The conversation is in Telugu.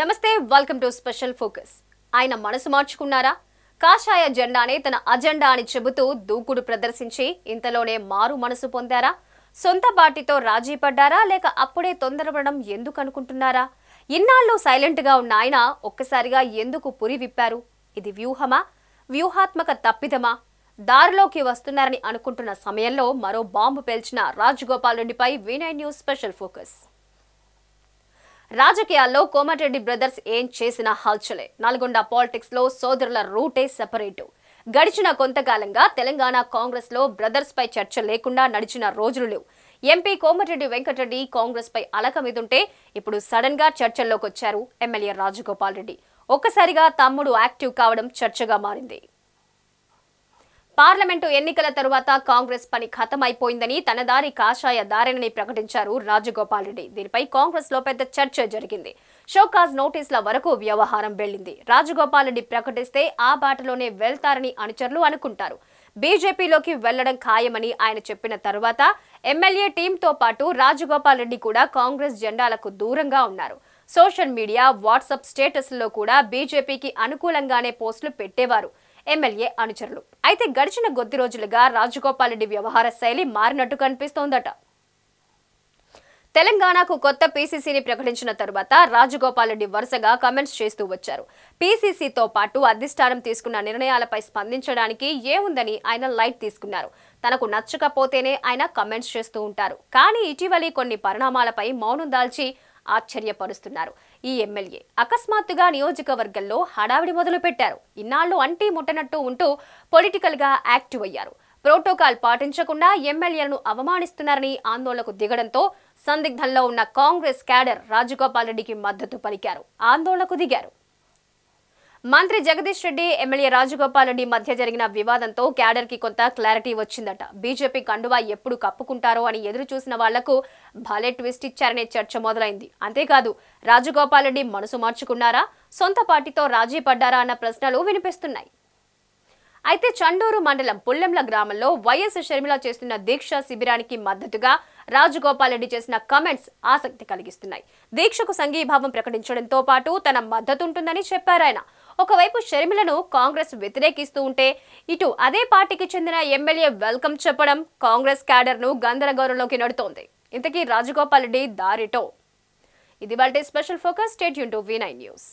నమస్తే వెల్కమ్ టు స్పెషల్ ఫోకస్ ఆయన మనసు మార్చుకున్నారా కాషాయ జెండానే తన అజెండా అని చెబుతూ దూకుడు ప్రదర్శించి ఇంతలోనే మారు మనసు పొందారా సొంత పార్టీతో రాజీ పడ్డారా లేక అప్పుడే తొందరపడడం ఎందుకు అనుకుంటున్నారా ఇన్నాళ్ళు సైలెంట్గా ఉన్న ఆయన ఒక్కసారిగా ఎందుకు పురి విప్పారు ఇది వ్యూహమా వ్యూహాత్మక తప్పిదమా దారిలోకి వస్తున్నారని అనుకుంటున్న సమయంలో మరో బాంబు పేల్చిన రాజగోపాల్ రెడ్డిపై వీనై న్యూస్ స్పెషల్ ఫోకస్ రాజకీయాల్లో కోమటిరెడ్డి బ్రదర్స్ ఏం చేసినా హల్చలే నల్గొండ పాలిటిక్స్ లో సోదరుల రూటే సెపరేటు గడిచిన కొంతకాలంగా తెలంగాణ కాంగ్రెస్ లో బ్రదర్స్ పై చర్చ లేకుండా నడిచిన రోజులు లేవు ఎంపీ కోమటిరెడ్డి వెంకటరెడ్డి కాంగ్రెస్ పై అలకమిదుంటే ఇప్పుడు సడన్ గా చర్చల్లోకి వచ్చారు ఎమ్మెల్యే రాజగోపాల్ రెడ్డి ఒక్కసారిగా తమ్ముడు యాక్టివ్ కావడం చర్చగా మారింది పార్లమెంటు ఎన్నికల తరువాత కాంగ్రెస్ పని ఖతమైపోయిందని తన దారి కాషాయ దారినని ప్రకటించారు రాజగోపాల్ రెడ్డి దీనిపై కాంగ్రెస్ లో పెద్ద చర్చ జరిగింది షోకాజ్ నోటీసుల వరకు వ్యవహారం వెళ్లింది రాజగోపాల్ రెడ్డి ప్రకటిస్తే ఆ బాటలోనే వెళ్తారని అనుచరులు అనుకుంటారు బీజేపీలోకి వెళ్లడం ఖాయమని ఆయన చెప్పిన తర్వాత ఎమ్మెల్యే టీంతో పాటు రాజగోపాల్ రెడ్డి కూడా కాంగ్రెస్ జెండాలకు దూరంగా ఉన్నారు సోషల్ మీడియా వాట్సాప్ స్టేటస్లో కూడా బీజేపీకి అనుకూలంగానే పోస్టులు పెట్టేవారు ఎమ్మెల్యే అనుచరులు అయితే గడిచిన కొద్ది రోజులుగా రాజగోపాల్రెడ్డి వ్యవహార శైలి మారినట్టు కనిపిస్తోందట తెలంగాణకు కొత్త పీసీసీని ప్రకటించిన తర్వాత రాజగోపాల్రెడ్డి వరుసగా కమెంట్స్ చేస్తూ వచ్చారు పీసీసీతో పాటు అధిష్టానం తీసుకున్న నిర్ణయాలపై స్పందించడానికి ఏముందని ఆయన లైట్ తీసుకున్నారు తనకు నచ్చకపోతేనే ఆయన కమెంట్స్ చేస్తూ ఉంటారు కానీ ఇటీవలి కొన్ని పరిణామాలపై మౌనం దాల్చి ఆశ్చర్యపరుస్తున్నారు ఈ ఎమ్మెల్యే అకస్మాత్తుగా నియోజకవర్గంలో హడావిడి మొదలుపెట్టారు ఇన్నాళ్లు అంటీ ముట్టనట్టు ఉంటూ పొలిటికల్గా యాక్టివ్ అయ్యారు ప్రోటోకాల్ పాటించకుండా ఎమ్మెల్యేలను అవమానిస్తున్నారని ఆందోళనకు దిగడంతో సందిగ్ధంలో ఉన్న కాంగ్రెస్ క్యాడర్ రాజగోపాల్ రెడ్డికి మద్దతు పలికారు ఆందోళనకు దిగారు మంత్రి జగదీష్ రెడ్డి ఎమ్మెల్యే రాజగోపాల్ రెడ్డి మధ్య జరిగిన వివాదంతో క్యాడర్ కి కొంత క్లారిటీ వచ్చిందట బీజేపీ కండువా ఎప్పుడు కప్పుకుంటారో అని ఎదురు చూసిన వాళ్లకు భలే ట్విస్ట్ ఇచ్చారనే చర్చ మొదలైంది అంతేకాదు రాజగోపాల్ రెడ్డి మనసు మార్చుకున్నారా సొంత పార్టీతో రాజీ పడ్డారా అన్న ప్రశ్నలు వినిపిస్తున్నాయి అయితే చండూరు మండలం పుల్లెంల గ్రామంలో వైఎస్ షర్మిల చేస్తున్న దీక్ష శిబిరానికి మద్దతుగా రాజగోపాల్ రెడ్డి చేసిన కమెంట్స్ ఆసక్తి కలిగిస్తున్నాయి దీక్షకు సంఘీభావం ప్రకటించడంతో పాటు తన మద్దతుంటుందని చెప్పారాయన ఒకవైపు షర్మిలను కాంగ్రెస్ వ్యతిరేకిస్తూ ఉంటే ఇటు అదే పార్టీకి చెందిన ఎమ్మెల్యే వెల్కమ్ చెప్పడం కాంగ్రెస్ క్యాడర్ ను గందరగోళంలోకి నడుతోంది ఇంతకీ రాజగోపాల్ రెడ్డి దారిటో ఇది వాళ్ళ స్పెషల్ ఫోకస్ స్టేట్ యూన్ టు వి నైన్ న్యూస్